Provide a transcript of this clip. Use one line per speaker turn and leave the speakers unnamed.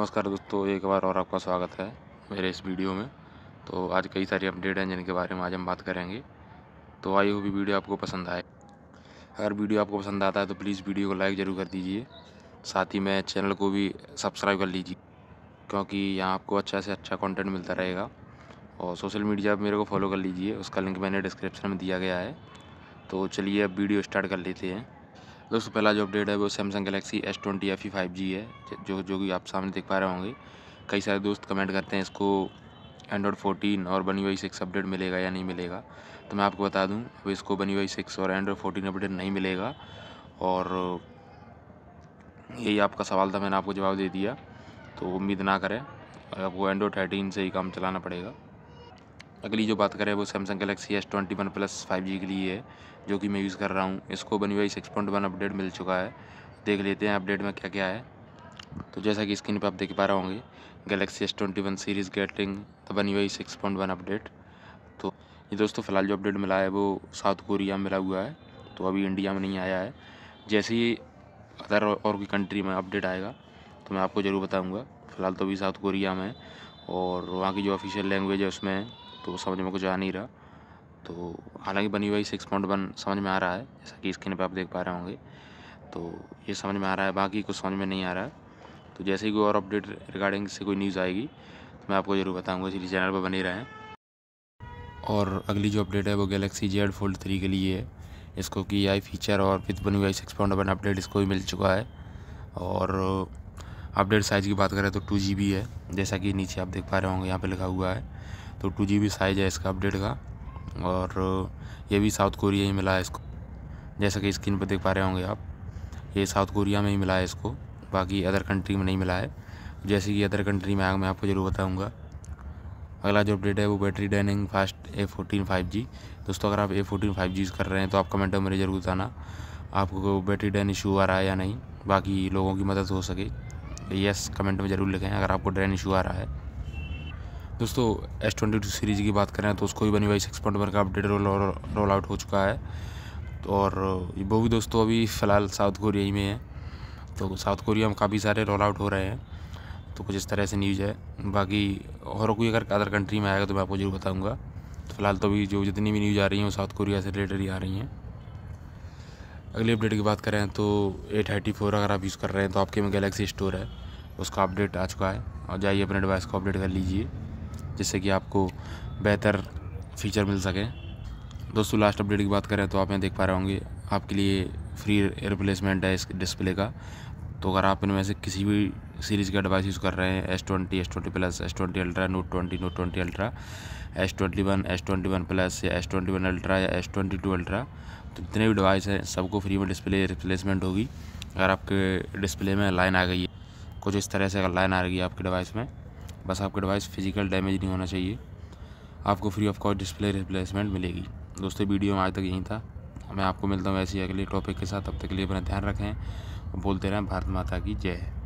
नमस्कार दोस्तों एक बार और आपका स्वागत है मेरे इस वीडियो में तो आज कई सारी अपडेट हैं जिनके बारे में आज हम बात करेंगे तो आई हो भी वीडियो आपको पसंद आए अगर वीडियो आपको पसंद आता है तो प्लीज़ वीडियो को लाइक ज़रूर कर दीजिए साथ ही मैं चैनल को भी सब्सक्राइब कर लीजिए क्योंकि यहाँ आपको अच्छा से अच्छा कॉन्टेंट मिलता रहेगा और सोशल मीडिया मेरे को फॉलो कर लीजिए उसका लिंक मैंने डिस्क्रिप्शन में दिया गया है तो चलिए अब वीडियो स्टार्ट कर लेते हैं दोस्तों पहला जो अपडेट है वो Samsung Galaxy S twenty F E five G है जो जो कि आप सामने देख पा रहे होंगे कई सारे दोस्त कमेंट करते हैं इसको एंड्रॉयड फोर्टीन और बनी वाई सिक्स अपडेट मिलेगा या नहीं मिलेगा तो मैं आपको बता दूँ अब इसको बनी वाई सिक्स और एंड्रॉयड फोर्टीन अपडेट नहीं मिलेगा और यही आपका सवाल था मैंने आपको जवाब दे दिया तो उम्मीद ना करें आपको एंड्रॉयड थर्टीन से ही काम चलाना पड़ेगा अगली जो बात करें वो Samsung Galaxy S twenty one plus five G के लिए है जो कि मैं यूज़ कर रहा हूँ इसको One UI six point one update मिल चुका है देख लेते हैं अपडेट में क्या क्या है तो जैसा कि स्क्रीन पर आप देख पा रहे होंगे Galaxy S twenty one series getting the One UI six point one update तो ये दोस्तों फ़िलहाल जो अपडेट मिला है वो साउथ कोरिया में मिला हुआ है तो अभी इंडिया में नहीं आया है जैसे ही अदर और कोई कंट्री में अपडेट आएगा तो मैं आपको ज़रूर बताऊँगा फ़िलहाल तो अभी साउथ कोरिया में और वहाँ की जो ऑफिशियल लैंग्वेज है उसमें तो समझ में कुछ आ नहीं रहा तो हालांकि बनी हुई सिक्स पॉइंट वन समझ में आ रहा है जैसा कि स्क्रीन पर आप देख पा रहे होंगे तो ये समझ में आ रहा है बाकी कुछ समझ में नहीं आ रहा है तो जैसे ही कोई और अपडेट रिगार्डिंग से कोई न्यूज़ आएगी तो मैं आपको ज़रूर बताऊँगा इसलिए चैनल पर बने रहें और अगली जो अपडेट है वो गैलेक्सी जेड फोल्ड थ्री के लिए है इसको की आई फीचर और विथ बनी UI six point one update इसको भी मिल चुका है और अपडेट साइज़ की बात करें तो टू जी बी है जैसा कि नीचे आप देख पा रहे होंगे यहाँ पे लिखा हुआ है तो टू जी साइज़ है इसका अपडेट का और ये भी साउथ कोरिया ही मिला है इसको जैसा कि स्क्रीन पर देख पा रहे होंगे आप ये साउथ कोरिया में ही मिला है इसको बाकी अदर कंट्री में नहीं मिला है जैसे कि अदर कंट्री में आगे मैं आपको ज़रूर बताऊँगा अगला जो अपडेट है वो battery draining fast A fourteen five G दोस्तों अगर आप A fourteen five G use कर रहे हैं तो आप कमेंट में मेरे जरूर बताना आपको बैटरी ड्रेन इशू आ रहा है या नहीं बाकी लोगों की मदद हो सके तो यस कमेंट में ज़रूर लिखें अगर आपको ड्रेन इशू आ रहा है दोस्तों एस ट्वेंटी टू सीरीज़ की बात करें तो उसको भी One UI six point one का अपडेट रोल रोल आउट हो चुका है और वो भी दोस्तों अभी फ़िलहाल साउथ कोरिया ही में है तो साउथ कोरिया में काफ़ी सारे रोल आउट हो रहे हैं तो कुछ इस तरह से न्यूज़ है बाकी और कोई अगर अदर कंट्री में आएगा तो मैं आपको ज़रूर बताऊँगा तो फिलहाल तो अभी जो जितनी भी न्यूज़ आ रही हैं वो साउथ कोरिया से रिलेटेड ही आ रही हैं अगली अपडेट की बात करें तो ए थर्टी फोर अगर आप यूज़ कर रहे हैं तो आपके में गैलेक्सी स्टोर है उसका अपडेट आ चुका है और जाइए अपने डिवाइस को अपडेट कर लीजिए जिससे कि आपको बेहतर फीचर मिल सके दोस्तों लास्ट अपडेट की बात करें तो आप यहाँ देख पा रहे होंगे आपके लिए फ्री रिप्लेसमेंट है इस डिस्प्ले का तो अगर आप इनमें से किसी भी सीरीज़ का डिवाइस यूज़ कर रहे हैं S twenty S twenty plus S twenty Ultra Note twenty Note twenty Ultra S twenty one S twenty one plus या एस ट्वेंटी वन अल्ट्रा या एस ट्वेंटी टू अल्ट्रा तो जितने भी device हैं सबको फ्री में डिस्प्ले रिप्लेसमेंट होगी अगर आपके डिस्प्ले में लाइन आ गई है कुछ इस तरह से अगर लाइन आ रही है आपके डिवाइस में बस आपका डिवाइस फिजिकल डैमेज नहीं होना चाहिए आपको free of cost display replacement मिलेगी दोस्तों वीडियो में आज तक यहीं था मैं आपको मिलता हूँ ऐसे अगले टॉपिक के साथ अब तक के लिए अपना ध्यान रखें बोलते रहें भारत माता की जय